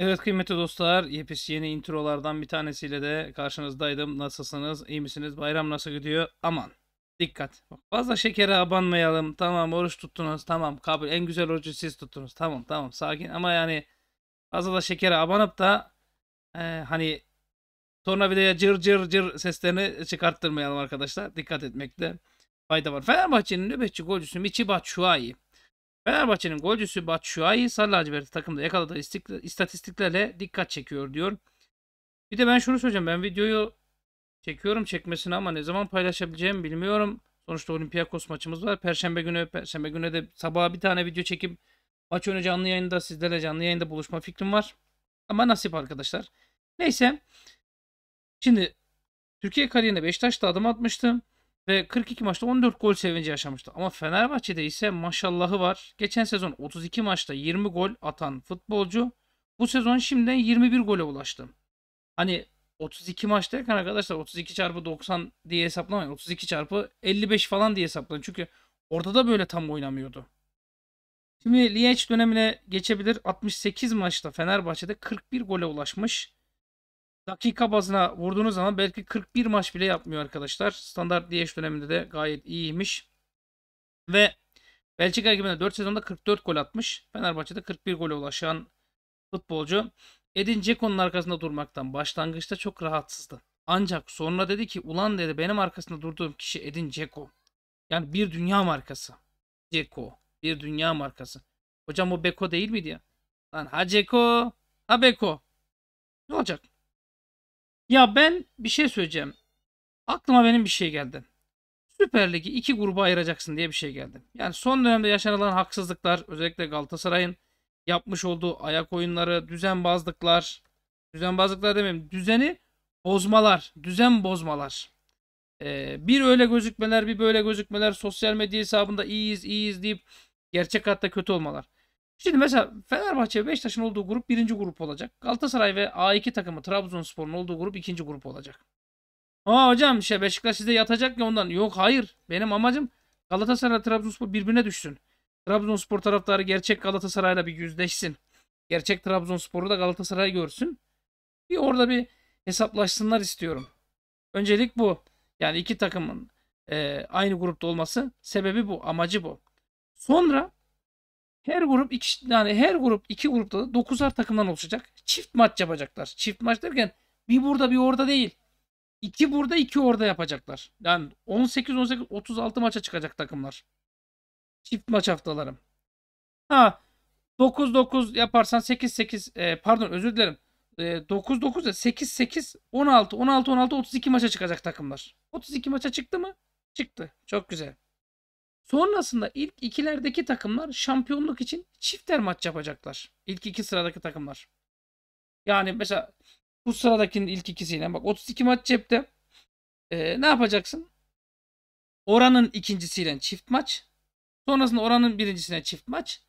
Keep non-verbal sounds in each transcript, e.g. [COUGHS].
Evet kıymetli dostlar, yepis yeni introlardan bir tanesiyle de karşınızdaydım. Nasılsınız, iyi misiniz, bayram nasıl gidiyor? Aman, dikkat. Fazla şekere abanmayalım, tamam oruç tuttunuz, tamam kabul. En güzel orucu siz tuttunuz, tamam tamam sakin. Ama yani fazla da şekere abanıp da e, hani tornavidaya cır cır cır seslerini çıkarttırmayalım arkadaşlar. Dikkat etmekte fayda var. Fenerbahçe'nin nöbetçi golcüsü Michiba Batshuayi Fenerbahçe'nin golcüsü Batshuayi sarı takımda yakaladığı istatistiklerle dikkat çekiyor diyor. Bir de ben şunu söyleyeceğim. Ben videoyu çekiyorum çekmesini ama ne zaman paylaşabileceğimi bilmiyorum. Sonuçta Olympiakos maçımız var. Perşembe günü, Perşembe günü de sabaha bir tane video çekip maç önü canlı yayında sizlerle canlı yayında buluşma fikrim var. Ama nasip arkadaşlar. Neyse. Şimdi Türkiye kariyerine Beşiktaş'ta adım atmıştım ve 42 maçta 14 gol sevinci yaşamıştı. Ama Fenerbahçe'de ise maşallahı var. Geçen sezon 32 maçta 20 gol atan futbolcu bu sezon şimdiden 21 gole ulaştı. Hani 32 maç derken arkadaşlar 32 çarpı 90 diye hesaplamayın. 32 çarpı 55 falan diye hesaplayın. Çünkü orada da böyle tam oynamıyordu. Şimdi Liyeç dönemine geçebilir. 68 maçta Fenerbahçe'de 41 gole ulaşmış dakika bazına vurduğunuz zaman belki 41 maç bile yapmıyor arkadaşlar. Standart DH döneminde de gayet iyiymiş. Ve Belçika ekibinde 4 sezonda 44 gol atmış. Fenerbahçe'de 41 gole ulaşan futbolcu. Edin Ceko'nun arkasında durmaktan başlangıçta çok rahatsızdı. Ancak sonra dedi ki ulan dedi benim arkasında durduğum kişi Edin Ceko. Yani bir dünya markası. Ceko Bir dünya markası. Hocam o Beko değil miydi ya? Lan ha Dzeko ha Beko. Ne olacak? Ya ben bir şey söyleyeceğim. Aklıma benim bir şey geldi. Süper Lig'i iki gruba ayıracaksın diye bir şey geldi. Yani son dönemde yaşanılan haksızlıklar, özellikle Galatasaray'ın yapmış olduğu ayak oyunları, düzenbazlıklar, düzenbazlıklar demeyeyim, düzeni bozmalar, düzen bozmalar. Ee, bir öyle gözükmeler, bir böyle gözükmeler, sosyal medya hesabında iyiyiz, iyiyiz deyip gerçek hatta kötü olmalar. Şimdi mesela Fenerbahçe ve Beşiktaş'ın olduğu grup birinci grup olacak. Galatasaray ve A2 takımı Trabzonspor'un olduğu grup ikinci grup olacak. Aa hocam şey Beşiktaş size yatacak ya ondan. Yok hayır. Benim amacım Galatasaray ve Trabzonspor birbirine düşsün. Trabzonspor taraftarı gerçek Galatasaray'la bir yüzleşsin. Gerçek Trabzonspor'u da Galatasaray görsün. Bir orada bir hesaplaşsınlar istiyorum. Öncelik bu. Yani iki takımın e, aynı grupta olması sebebi bu. Amacı bu. Sonra her grup iki, yani her grup iki grupta da 9'ar takımdan oluşacak. Çift maç yapacaklar. Çift maç derken bir burada bir orada değil. İki burada iki orada yapacaklar. Yani 18 18 36 maça çıkacak takımlar. Çift maç haftalarım. Ha 9 9 yaparsan 8 8 e, pardon özür dilerim. E, 9 9 da 8 8 16 16 16 32 maça çıkacak takımlar. 32 maça çıktı mı? Çıktı. Çok güzel. Sonrasında ilk ikilerdeki takımlar şampiyonluk için çifter maç yapacaklar. İlk iki sıradaki takımlar. Yani mesela bu sıradakinin ilk ikisiyle bak 32 maç cepte. Ee, ne yapacaksın? Oranın ikincisiyle çift maç. Sonrasında oranın birincisine çift maç.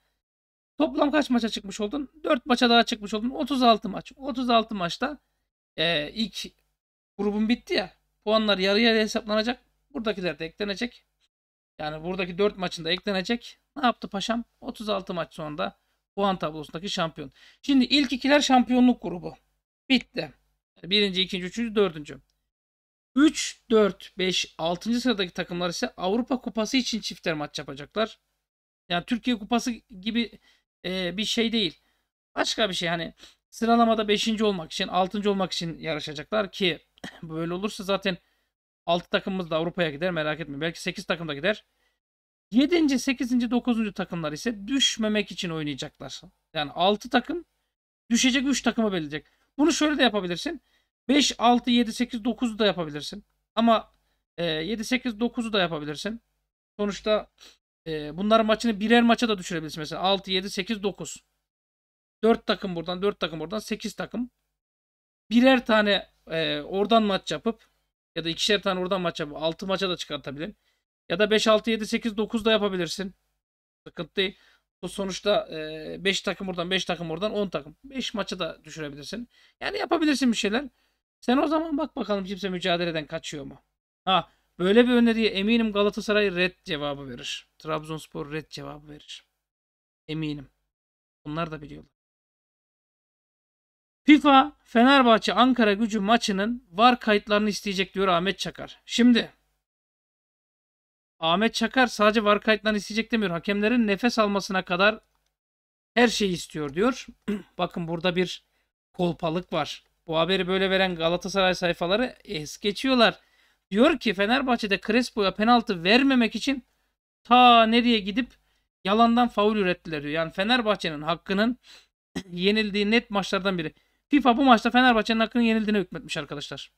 Toplam kaç maça çıkmış oldun? 4 maça daha çıkmış oldun. 36 maç. 36 maçta e, ilk grubun bitti ya. Puanlar yarı yarıya hesaplanacak. Buradakiler de eklenecek. Yani buradaki 4 maçında eklenecek. Ne yaptı paşam? 36 maç sonunda puan tablosundaki şampiyon. Şimdi ilk ikiler şampiyonluk grubu. Bitti. Birinci, ikinci, üçüncü, dördüncü. 3, 4, 5, 6. sıradaki takımlar ise Avrupa Kupası için çifter maç yapacaklar. Yani Türkiye Kupası gibi e, bir şey değil. Başka bir şey hani sıralamada 5. olmak için 6. olmak için yarışacaklar ki [CLEARS THROAT] böyle olursa zaten 6 takımımız da Avrupa'ya gider merak etme. Belki 8 takım da gider. 7. 8. 9. takımlar ise düşmemek için oynayacaklar. Yani 6 takım düşecek 3 takımı belirleyecek. Bunu şöyle de yapabilirsin. 5, 6, 7, 8, 9'u da yapabilirsin. Ama e, 7, 8, 9'u da yapabilirsin. Sonuçta e, bunların maçını birer maça da düşürebilirsin. Mesela 6, 7, 8, 9. 4 takım buradan, 4 takım buradan, 8 takım. Birer tane e, oradan maç yapıp ya da ikişer tane oradan maça, altı maça da çıkartabilirsin, Ya da 5, 6, 7, 8, 9 da yapabilirsin. Sıkıntı değil. Bu sonuçta 5 takım oradan, 5 takım oradan, 10 takım. 5 maça da düşürebilirsin. Yani yapabilirsin bir şeyler. Sen o zaman bak bakalım kimse mücadeleden kaçıyor mu? Ha böyle bir öneriye eminim Galatasaray red cevabı verir. Trabzonspor red cevabı verir. Eminim. Bunlar da biliyorlar. FIFA Fenerbahçe Ankara gücü maçının var kayıtlarını isteyecek diyor Ahmet Çakar. Şimdi Ahmet Çakar sadece var kayıtlarını isteyecek demiyor. Hakemlerin nefes almasına kadar her şeyi istiyor diyor. [CLEARS THROAT] Bakın burada bir kolpalık var. Bu haberi böyle veren Galatasaray sayfaları es geçiyorlar. Diyor ki Fenerbahçe'de Crespo'ya penaltı vermemek için ta nereye gidip yalandan faul ürettiler diyor. Yani Fenerbahçe'nin hakkının [CLEARS THROAT] yenildiği net maçlardan biri. FIFA bu maçta Fenerbahçe'nin hakkının yenildiğine hükmetmiş arkadaşlar.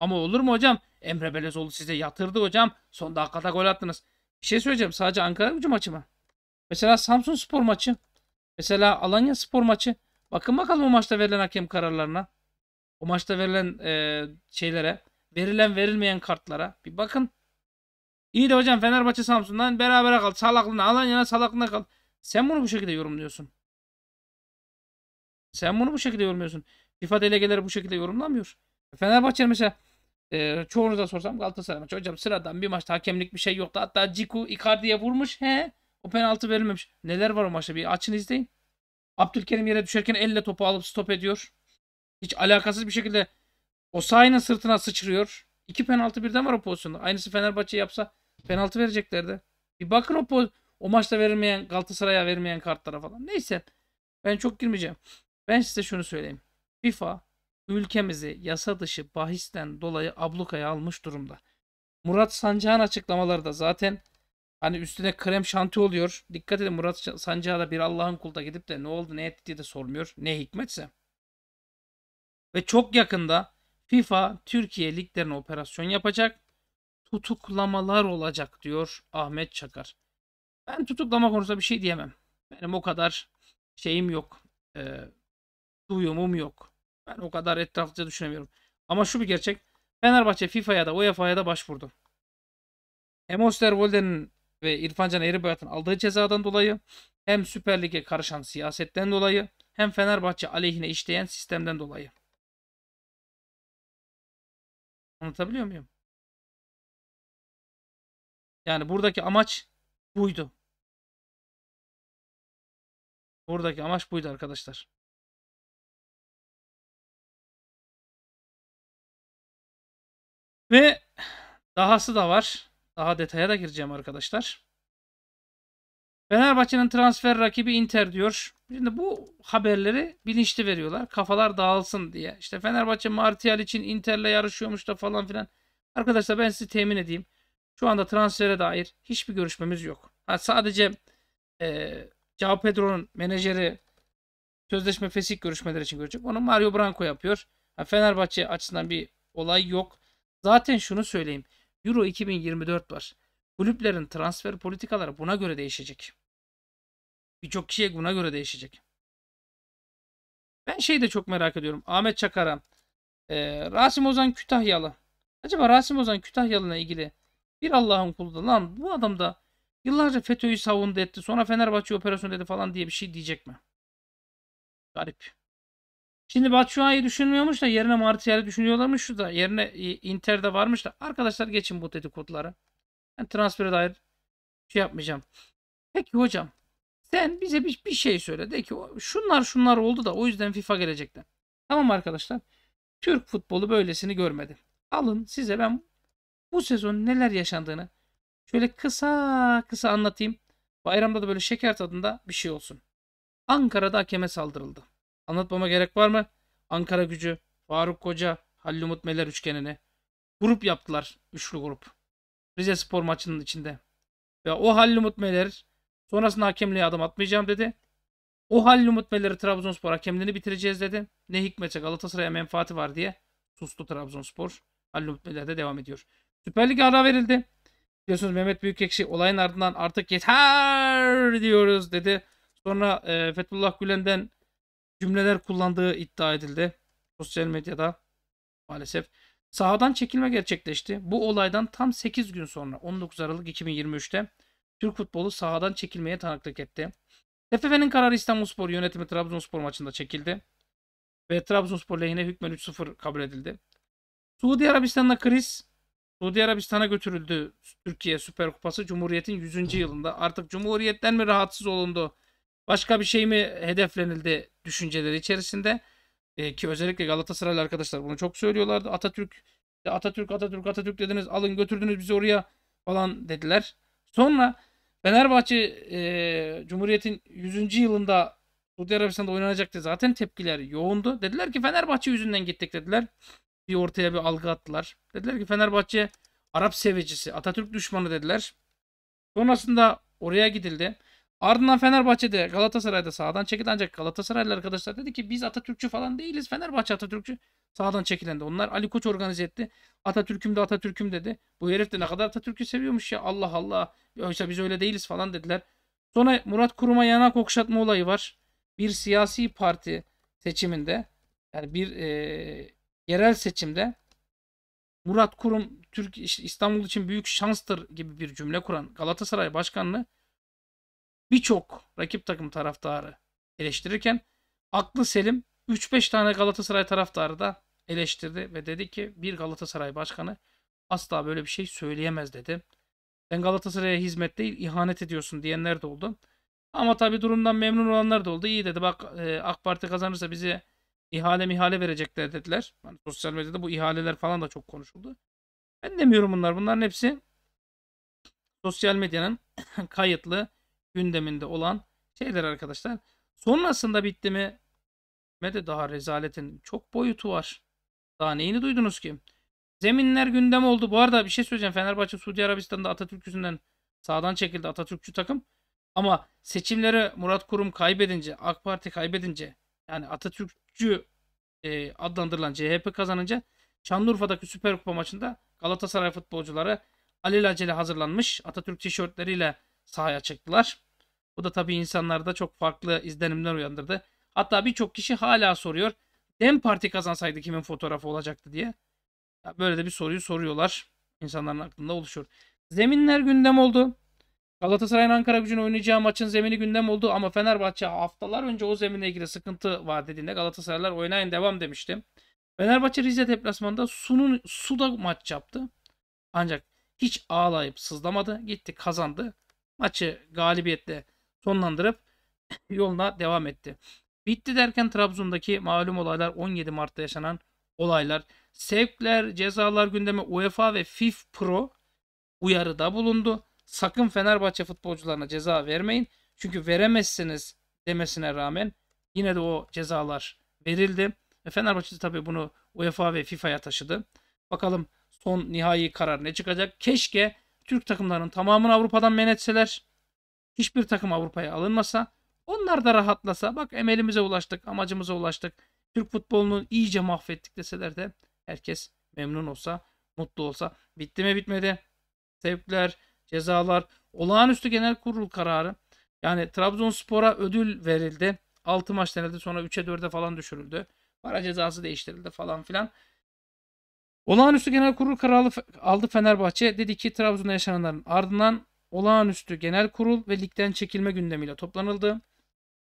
Ama olur mu hocam? Emre Belezoğlu size yatırdı hocam. Son dakikada gol attınız. Bir şey söyleyeceğim. Sadece Ankara gücü maçı mı? Mesela Samsun Spor maçı. Mesela Alanya Spor maçı. Bakın bakalım o maçta verilen hakem kararlarına. O maçta verilen e, şeylere. Verilen verilmeyen kartlara. Bir bakın. İyi de hocam Fenerbahçe Samsun'dan berabere kal. Salaklığına Alanya'na salaklığına kal. Sen bunu bu şekilde yorumluyorsun. Sen bunu bu şekilde yorumluyorsun. FIFA delegeleri bu şekilde yorumlamıyor. Fenerbahçe mesela e, çoğunuza sorsam Galatasaray maçı. Hocam sıradan bir maçta hakemlik bir şey yoktu. Hatta Ciku Icardi'ye vurmuş. He. O penaltı verilmemiş. Neler var o maçta bir açın izleyin. Abdülkerim yere düşerken elle topu alıp stop ediyor. Hiç alakasız bir şekilde Osayi'nin sırtına sıçrıyor. İki penaltı birden var o pozisyonda. Aynısı Fenerbahçe yapsa penaltı vereceklerdi. Bir bakın o, o maçta verilmeyen Galatasaray'a verilmeyen kartlara falan. Neyse ben çok girmeyeceğim. Ben size şunu söyleyeyim. FIFA ülkemizi yasa dışı bahisten dolayı ablukaya almış durumda. Murat Sancağ'ın açıklamaları da zaten hani üstüne krem şanti oluyor. Dikkat edin Murat Sancağ da bir Allah'ın kulda gidip de ne oldu ne etti diye de sormuyor. Ne hikmetse. Ve çok yakında FIFA Türkiye liglerine operasyon yapacak. Tutuklamalar olacak diyor Ahmet Çakar. Ben tutuklama konusunda bir şey diyemem. Benim o kadar şeyim yok. Ee, mu yok. Ben o kadar etraflıca düşünemiyorum. Ama şu bir gerçek. Fenerbahçe FIFA'ya da UEFA'ya da başvurdu. Hem Osterwolde'nin ve İrfan Can Eribayat'ın aldığı cezadan dolayı hem Süper Lig'e karışan siyasetten dolayı hem Fenerbahçe aleyhine işleyen sistemden dolayı. Anlatabiliyor muyum? Yani buradaki amaç buydu. Buradaki amaç buydu arkadaşlar. Ve dahası da var. Daha detaya da gireceğim arkadaşlar. Fenerbahçe'nin transfer rakibi Inter diyor. Şimdi bu haberleri bilinçli veriyorlar. Kafalar dağılsın diye. İşte Fenerbahçe Martial için Inter'le yarışıyormuş da falan filan. Arkadaşlar ben sizi temin edeyim. Şu anda transfere dair hiçbir görüşmemiz yok. Ha, sadece e, Cao Pedro'nun menajeri sözleşme fesih görüşmeleri için görecek. Onu Mario Branco yapıyor. Ha, Fenerbahçe açısından bir olay yok. Zaten şunu söyleyeyim. Euro 2024 var. Kulüplerin transfer politikaları buna göre değişecek. Birçok kişiye buna göre değişecek. Ben şey de çok merak ediyorum. Ahmet Çakara. E, Rasim Ozan Kütahyalı. Acaba Rasim Ozan Kütahyalı'na ilgili bir Allah'ın kulu da lan bu adam da yıllarca FETÖ'yü savundu etti sonra Fenerbahçe operasyonu dedi falan diye bir şey diyecek mi? Garip. Şimdi Batshuayi düşünmüyormuş da yerine Martial'i düşünüyorlarmış şu da. Yerine e, Inter'de varmış da. Arkadaşlar geçin bu dedikoduları. Ben transfere dair şey yapmayacağım. Peki hocam sen bize bir, bir şey söyle. De ki şunlar şunlar oldu da o yüzden FIFA gelecekti. Tamam arkadaşlar. Türk futbolu böylesini görmedi. Alın size ben bu sezon neler yaşandığını şöyle kısa kısa anlatayım. Bayramda da böyle şeker tadında bir şey olsun. Ankara'da hakeme saldırıldı. Anlatmama gerek var mı? Ankara gücü, Faruk Koca, Halil Umut Meler üçgenini. Grup yaptılar. Üçlü grup. Rize Spor maçının içinde. Ve o Halil Umut Meler sonrasında hakemliğe adım atmayacağım dedi. O Halil Umut Meler'i Trabzonspor hakemliğini bitireceğiz dedi. Ne hikmetse Galatasaray'a menfaati var diye sustu Trabzonspor. Halil Umut Meler de devam ediyor. Süper Lig'e ara verildi. Biliyorsunuz Mehmet Büyükekşi olayın ardından artık yeter diyoruz dedi. Sonra e, Fethullah Gülen'den cümleler kullandığı iddia edildi. Sosyal medyada maalesef. Sahadan çekilme gerçekleşti. Bu olaydan tam 8 gün sonra 19 Aralık 2023'te Türk futbolu sahadan çekilmeye tanıklık etti. TFF'nin kararı İstanbulspor yönetimi Trabzonspor maçında çekildi ve Trabzonspor lehine hükmen 3-0 kabul edildi. Suudi Arabistan'da kriz Suudi Arabistan'a götürüldü Türkiye Süper Kupası Cumhuriyet'in 100. yılında. Artık Cumhuriyet'ten mi rahatsız olundu? Başka bir şey mi hedeflenildi düşünceleri içerisinde e, ki özellikle Galatasaraylı arkadaşlar bunu çok söylüyorlardı. Atatürk Atatürk Atatürk Atatürk dediniz alın götürdünüz bizi oraya falan dediler. Sonra Fenerbahçe e, Cumhuriyet'in 100. yılında Suudi Arabistan'da oynanacaktı. Zaten tepkiler yoğundu. Dediler ki Fenerbahçe yüzünden gittik dediler. Bir ortaya bir algı attılar. Dediler ki Fenerbahçe Arap sevecisi, Atatürk düşmanı dediler. Sonrasında oraya gidildi. Ardından Fenerbahçe'de Galatasaray'da sağdan çekildi ancak Galatasaraylı arkadaşlar dedi ki biz Atatürkçü falan değiliz. Fenerbahçe Atatürkçü sağdan çekilendi. Onlar Ali Koç organize etti. Atatürk'üm de Atatürk'üm dedi. Bu herif de ne kadar Atatürk'ü seviyormuş ya Allah Allah. Oysa biz öyle değiliz falan dediler. Sonra Murat Kurum'a yanak okşatma olayı var. Bir siyasi parti seçiminde yani bir e, yerel seçimde Murat Kurum Türk İstanbul için büyük şanstır gibi bir cümle kuran Galatasaray başkanlığı birçok rakip takım taraftarı eleştirirken aklı selim 3-5 tane Galatasaray taraftarı da eleştirdi ve dedi ki bir Galatasaray başkanı asla böyle bir şey söyleyemez dedi. Sen Galatasaray'a hizmet değil ihanet ediyorsun diyenler de oldu. Ama tabi durumdan memnun olanlar da oldu. İyi dedi bak e, AK Parti kazanırsa bize ihale mihale verecekler dediler. Yani sosyal medyada bu ihaleler falan da çok konuşuldu. Ben demiyorum bunlar. Bunların hepsi sosyal medyanın [CLEARS THROAT] kayıtlı gündeminde olan şeyler arkadaşlar. Sonrasında bitti mi? Bitmedi daha rezaletin çok boyutu var. Daha neyini duydunuz ki? Zeminler gündem oldu. Bu arada bir şey söyleyeceğim. Fenerbahçe Suudi Arabistan'da Atatürk yüzünden sağdan çekildi Atatürkçü takım. Ama seçimlere Murat Kurum kaybedince, AK Parti kaybedince yani Atatürkçü e, adlandırılan CHP kazanınca Şanlıurfa'daki Süper Kupa maçında Galatasaray futbolcuları alelacele hazırlanmış Atatürk tişörtleriyle sahaya çıktılar. Bu da tabii insanlarda çok farklı izlenimler uyandırdı. Hatta birçok kişi hala soruyor. Dem Parti kazansaydı kimin fotoğrafı olacaktı diye. Ya böyle de bir soruyu soruyorlar. İnsanların aklında oluşuyor. Zeminler gündem oldu. Galatasaray'ın Ankara gücünü oynayacağı maçın zemini gündem oldu ama Fenerbahçe haftalar önce o zeminle ilgili sıkıntı var dediğinde Galatasaraylar oynayın devam demişti. Fenerbahçe Rize deplasmanında Su'nun Su'da maç yaptı. Ancak hiç ağlayıp sızlamadı. Gitti kazandı maçı galibiyetle sonlandırıp [CLEARS THROAT] yoluna devam etti. Bitti derken Trabzon'daki malum olaylar 17 Mart'ta yaşanan olaylar. Sevkler, cezalar gündeme UEFA ve FIF Pro uyarıda bulundu. Sakın Fenerbahçe futbolcularına ceza vermeyin. Çünkü veremezsiniz demesine rağmen yine de o cezalar verildi. Ve Fenerbahçe tabii bunu UEFA ve FIFA'ya taşıdı. Bakalım son nihai karar ne çıkacak? Keşke Türk takımlarının tamamını Avrupa'dan men etseler, hiçbir takım Avrupa'ya alınmasa, onlar da rahatlasa, bak emelimize ulaştık, amacımıza ulaştık, Türk futbolunu iyice mahvettik deseler de herkes memnun olsa, mutlu olsa. Bitti mi bitmedi. Sevkler, cezalar, olağanüstü genel kurul kararı. Yani Trabzonspor'a ödül verildi. 6 maç denildi sonra 3'e 4'e falan düşürüldü. Para cezası değiştirildi falan filan. Olağanüstü Genel Kurul kararı aldı Fenerbahçe. Dedi ki Trabzon'da yaşananların ardından olağanüstü genel kurul ve ligden çekilme gündemiyle toplanıldı.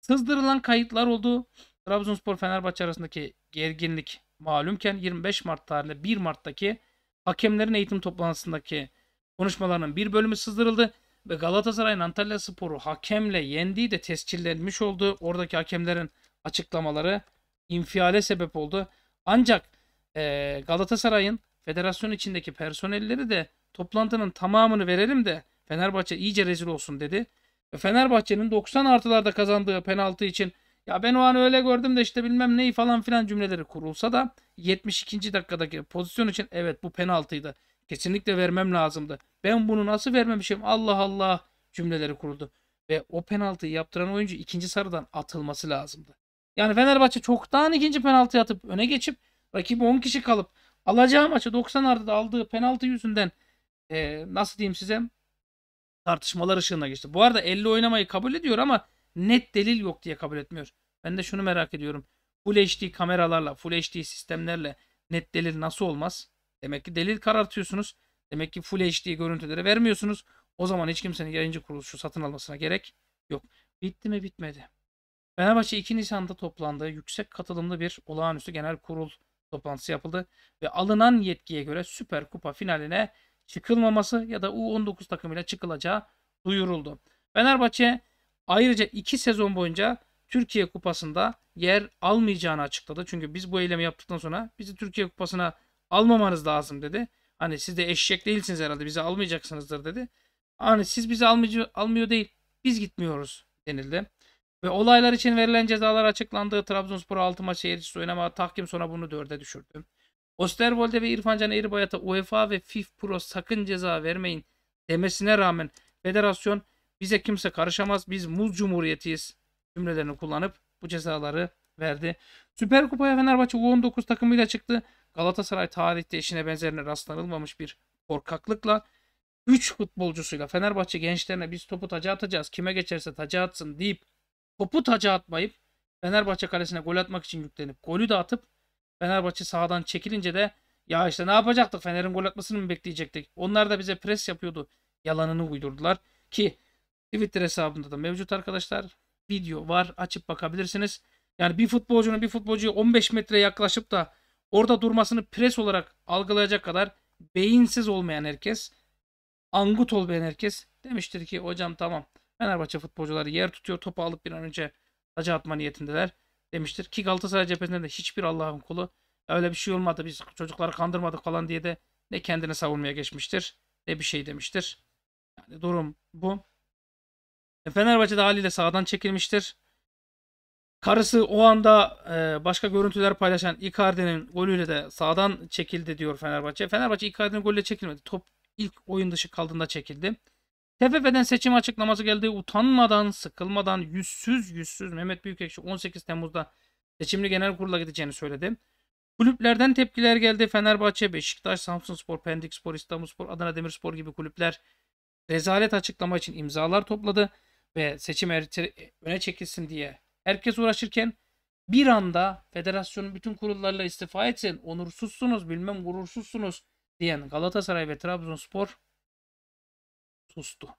Sızdırılan kayıtlar oldu. Trabzonspor Fenerbahçe arasındaki gerginlik malumken 25 Mart tarihli 1 Mart'taki hakemlerin eğitim toplantısındaki konuşmalarının bir bölümü sızdırıldı ve Galatasaray'ın Antalya Sporu hakemle yendiği de tescillenmiş oldu. Oradaki hakemlerin açıklamaları infiale sebep oldu. Ancak e, Galatasaray'ın federasyon içindeki personelleri de toplantının tamamını verelim de Fenerbahçe iyice rezil olsun dedi. Fenerbahçe'nin 90 artılarda kazandığı penaltı için ya ben o an öyle gördüm de işte bilmem neyi falan filan cümleleri kurulsa da 72. dakikadaki pozisyon için evet bu penaltıydı. Kesinlikle vermem lazımdı. Ben bunu nasıl vermemişim Allah Allah cümleleri kuruldu. Ve o penaltıyı yaptıran oyuncu ikinci sarıdan atılması lazımdı. Yani Fenerbahçe çoktan ikinci penaltı atıp öne geçip Rakip 10 kişi kalıp alacağı maçı 90 artıda aldığı penaltı yüzünden e, nasıl diyeyim size tartışmalar ışığına geçti. Bu arada 50 oynamayı kabul ediyor ama net delil yok diye kabul etmiyor. Ben de şunu merak ediyorum. Full HD kameralarla, Full HD sistemlerle net delil nasıl olmaz? Demek ki delil karartıyorsunuz. Demek ki Full HD görüntüleri vermiyorsunuz. O zaman hiç kimsenin yayıncı kuruluşu satın almasına gerek yok. Bitti mi bitmedi. Fenerbahçe 2 Nisan'da toplandığı yüksek katılımlı bir olağanüstü genel kurul toplantısı yapıldı ve alınan yetkiye göre Süper Kupa finaline çıkılmaması ya da U19 takımıyla çıkılacağı duyuruldu. Fenerbahçe ayrıca 2 sezon boyunca Türkiye Kupası'nda yer almayacağını açıkladı. Çünkü biz bu eylemi yaptıktan sonra bizi Türkiye Kupası'na almamanız lazım dedi. Hani siz de eşek değilsiniz herhalde bizi almayacaksınızdır dedi. Hani siz bizi almıyor, almıyor değil biz gitmiyoruz denildi. Ve olaylar için verilen cezalar açıklandığı Trabzonspor 6 maç seyircisiz oynama tahkim sonra bunu 4'e düşürdü. Osterwolde ve İrfan Can Eribayat'a UEFA ve FIF Pro sakın ceza vermeyin demesine rağmen federasyon bize kimse karışamaz biz muz cumhuriyetiyiz cümlelerini kullanıp bu cezaları verdi. Süper Kupa'ya Fenerbahçe U19 takımıyla çıktı. Galatasaray tarihte işine benzerine rastlanılmamış bir korkaklıkla 3 futbolcusuyla Fenerbahçe gençlerine biz topu taca atacağız kime geçerse taca atsın deyip topu taca atmayıp Fenerbahçe kalesine gol atmak için yüklenip golü de atıp Fenerbahçe sahadan çekilince de ya işte ne yapacaktık Fener'in gol atmasını mı bekleyecektik? Onlar da bize pres yapıyordu. Yalanını uydurdular ki Twitter hesabında da mevcut arkadaşlar. Video var açıp bakabilirsiniz. Yani bir futbolcunun bir futbolcuya 15 metre yaklaşıp da orada durmasını pres olarak algılayacak kadar beyinsiz olmayan herkes, angut olmayan herkes demiştir ki hocam tamam Fenerbahçe futbolcuları yer tutuyor. Topu alıp bir an önce taca atma niyetindeler demiştir. Ki Galatasaray cephesinden de hiçbir Allah'ın kulu öyle bir şey olmadı biz çocukları kandırmadık falan diye de ne kendini savunmaya geçmiştir ne bir şey demiştir. Yani durum bu. E, Fenerbahçe de haliyle sağdan çekilmiştir. Karısı o anda e, başka görüntüler paylaşan Icardi'nin golüyle de sağdan çekildi diyor Fenerbahçe. Fenerbahçe Icardi'nin golüyle çekilmedi. Top ilk oyun dışı kaldığında çekildi. TFF'den seçim açıklaması geldi. Utanmadan, sıkılmadan, yüzsüz yüzsüz Mehmet Büyükekşi 18 Temmuz'da seçimli genel kurula gideceğini söyledi. Kulüplerden tepkiler geldi. Fenerbahçe, Beşiktaş, Samsunspor, Pendikspor, İstanbulspor, Adana Demirspor gibi kulüpler rezalet açıklama için imzalar topladı ve seçim öne çekilsin diye herkes uğraşırken bir anda federasyonun bütün kurullarıyla istifa etsin, onursuzsunuz, bilmem gurursuzsunuz diyen Galatasaray ve Trabzonspor sustu.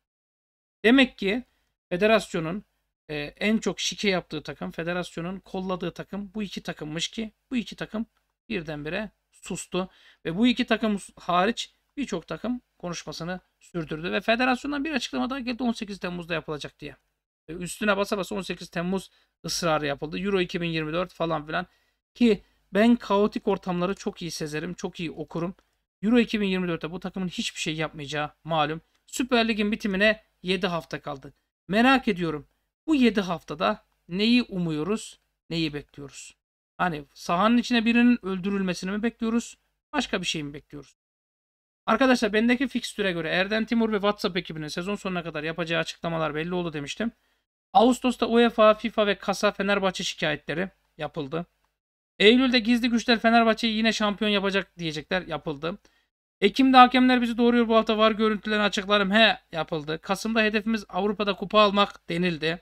Demek ki federasyonun e, en çok şike yaptığı takım, federasyonun kolladığı takım bu iki takımmış ki bu iki takım birdenbire sustu. Ve bu iki takım hariç birçok takım konuşmasını sürdürdü. Ve federasyondan bir açıklama daha geldi 18 Temmuz'da yapılacak diye. E, üstüne basa basa 18 Temmuz ısrarı yapıldı. Euro 2024 falan filan. Ki ben kaotik ortamları çok iyi sezerim, çok iyi okurum. Euro 2024'te bu takımın hiçbir şey yapmayacağı malum. Süper Lig'in bitimine 7 hafta kaldı. Merak ediyorum. Bu 7 haftada neyi umuyoruz, neyi bekliyoruz? Hani sahanın içine birinin öldürülmesini mi bekliyoruz? Başka bir şey mi bekliyoruz? Arkadaşlar bendeki fikstüre göre Erden Timur ve WhatsApp ekibinin sezon sonuna kadar yapacağı açıklamalar belli oldu demiştim. Ağustos'ta UEFA, FIFA ve Kasa Fenerbahçe şikayetleri yapıldı. Eylül'de gizli güçler Fenerbahçe'yi yine şampiyon yapacak diyecekler yapıldı. Ekim'de hakemler bizi doğruyor bu hafta var görüntülerini açıklarım. He yapıldı. Kasım'da hedefimiz Avrupa'da kupa almak denildi.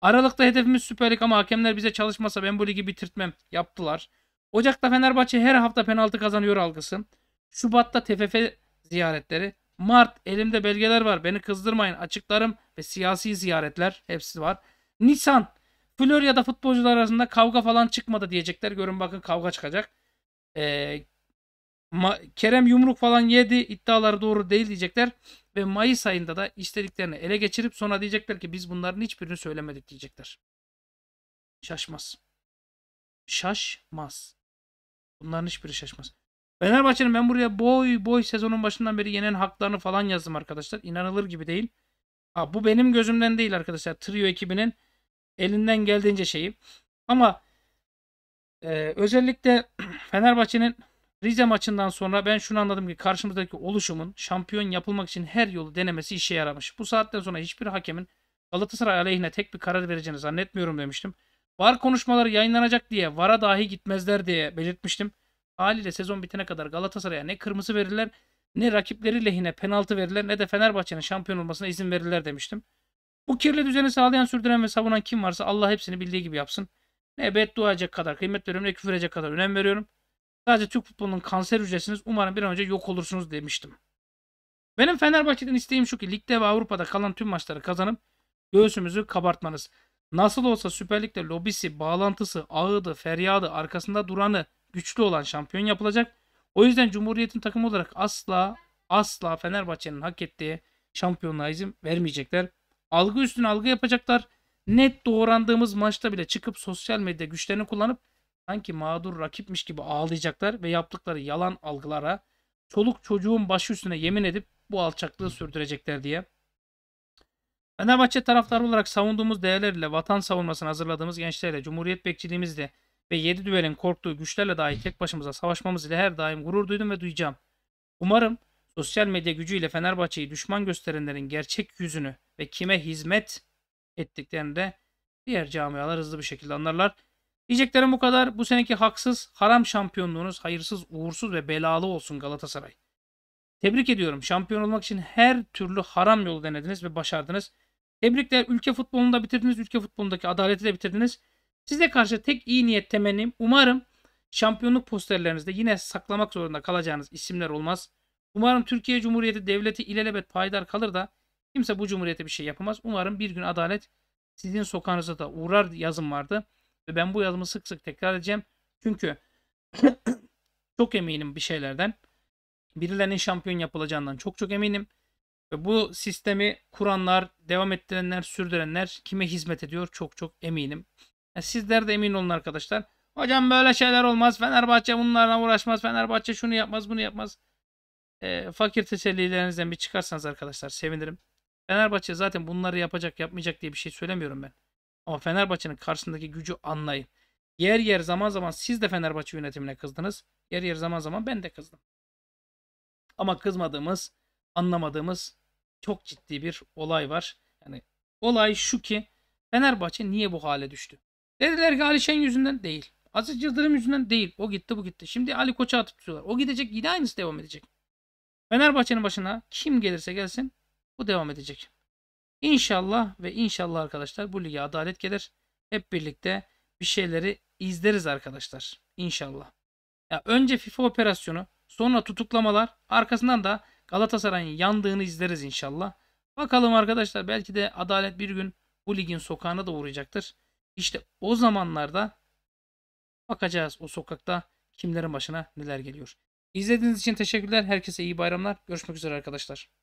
Aralık'ta hedefimiz Süper Lig ama hakemler bize çalışmasa ben bu ligi bitirtmem yaptılar. Ocak'ta Fenerbahçe her hafta penaltı kazanıyor algısı. Şubat'ta TFF ziyaretleri. Mart elimde belgeler var beni kızdırmayın açıklarım ve siyasi ziyaretler hepsi var. Nisan Florya'da futbolcular arasında kavga falan çıkmadı diyecekler. Görün bakın kavga çıkacak. Ee, Ma- Kerem yumruk falan yedi iddiaları doğru değil diyecekler. Ve Mayıs ayında da istediklerini ele geçirip sonra diyecekler ki biz bunların hiçbirini söylemedik diyecekler. Şaşmaz. Şaşmaz. Bunların hiçbiri şaşmaz. Fenerbahçe'nin ben buraya boy boy sezonun başından beri yenen haklarını falan yazdım arkadaşlar. İnanılır gibi değil. Ha, bu benim gözümden değil arkadaşlar. Trio ekibinin elinden geldiğince şeyi. Ama e, özellikle [CLEARS THROAT] Fenerbahçe'nin Rize maçından sonra ben şunu anladım ki karşımızdaki oluşumun şampiyon yapılmak için her yolu denemesi işe yaramış. Bu saatten sonra hiçbir hakemin Galatasaray aleyhine tek bir karar vereceğini zannetmiyorum demiştim. VAR konuşmaları yayınlanacak diye VAR'a dahi gitmezler diye belirtmiştim. Haliyle sezon bitene kadar Galatasaray'a ne kırmızı verirler ne rakipleri lehine penaltı verirler ne de Fenerbahçe'nin şampiyon olmasına izin verirler demiştim. Bu kirli düzeni sağlayan sürdüren ve savunan kim varsa Allah hepsini bildiği gibi yapsın. Ne beddua edecek kadar kıymet veriyorum ne küfür edecek kadar önem veriyorum. Sadece Türk futbolunun kanser hücresiniz. Umarım bir an önce yok olursunuz demiştim. Benim Fenerbahçe'den isteğim şu ki ligde ve Avrupa'da kalan tüm maçları kazanıp göğsümüzü kabartmanız. Nasıl olsa Süper Lig'de lobisi, bağlantısı, ağıdı, feryadı, arkasında duranı güçlü olan şampiyon yapılacak. O yüzden Cumhuriyet'in takımı olarak asla asla Fenerbahçe'nin hak ettiği şampiyonluğa izin vermeyecekler. Algı üstüne algı yapacaklar. Net doğrandığımız maçta bile çıkıp sosyal medya güçlerini kullanıp sanki mağdur rakipmiş gibi ağlayacaklar ve yaptıkları yalan algılara çoluk çocuğun başı üstüne yemin edip bu alçaklığı sürdürecekler diye. Fenerbahçe taraftarı olarak savunduğumuz değerlerle vatan savunmasını hazırladığımız gençlerle, cumhuriyet bekçiliğimizle ve yedi düvelin korktuğu güçlerle dahi tek başımıza savaşmamız ile her daim gurur duydum ve duyacağım. Umarım sosyal medya gücüyle Fenerbahçe'yi düşman gösterenlerin gerçek yüzünü ve kime hizmet ettiklerini de diğer camialar hızlı bir şekilde anlarlar. Diyeceklerim bu kadar. Bu seneki haksız, haram şampiyonluğunuz hayırsız, uğursuz ve belalı olsun Galatasaray. Tebrik ediyorum. Şampiyon olmak için her türlü haram yolu denediniz ve başardınız. Tebrikler. Ülke futbolunu da bitirdiniz. Ülke futbolundaki adaleti de bitirdiniz. Size karşı tek iyi niyet temennim. Umarım şampiyonluk posterlerinizde yine saklamak zorunda kalacağınız isimler olmaz. Umarım Türkiye Cumhuriyeti devleti ilelebet paydar kalır da kimse bu cumhuriyete bir şey yapamaz. Umarım bir gün adalet sizin sokağınıza da uğrar yazım vardı. Ve ben bu yazımı sık sık tekrar edeceğim. Çünkü [COUGHS] çok eminim bir şeylerden. Birilerinin şampiyon yapılacağından çok çok eminim. Ve bu sistemi kuranlar, devam ettirenler, sürdürenler kime hizmet ediyor çok çok eminim. Yani e, sizler de emin olun arkadaşlar. Hocam böyle şeyler olmaz. Fenerbahçe bunlarla uğraşmaz. Fenerbahçe şunu yapmaz, bunu yapmaz. E, fakir tesellilerinizden bir çıkarsanız arkadaşlar sevinirim. Fenerbahçe zaten bunları yapacak, yapmayacak diye bir şey söylemiyorum ben. Ama Fenerbahçe'nin karşısındaki gücü anlayın. Yer yer zaman zaman siz de Fenerbahçe yönetimine kızdınız. Yer yer zaman zaman ben de kızdım. Ama kızmadığımız, anlamadığımız çok ciddi bir olay var. Yani olay şu ki Fenerbahçe niye bu hale düştü? Dediler ki Ali Şen yüzünden değil. Aziz Yıldırım yüzünden değil. O gitti bu gitti. Şimdi Ali Koç'a atıp tutuyorlar. O gidecek yine aynısı devam edecek. Fenerbahçe'nin başına kim gelirse gelsin bu devam edecek. İnşallah ve inşallah arkadaşlar bu lige adalet gelir. Hep birlikte bir şeyleri izleriz arkadaşlar. İnşallah. Ya önce FIFA operasyonu, sonra tutuklamalar, arkasından da Galatasaray'ın yandığını izleriz inşallah. Bakalım arkadaşlar belki de adalet bir gün bu ligin sokağına da uğrayacaktır. İşte o zamanlarda bakacağız o sokakta kimlerin başına neler geliyor. İzlediğiniz için teşekkürler. Herkese iyi bayramlar. Görüşmek üzere arkadaşlar.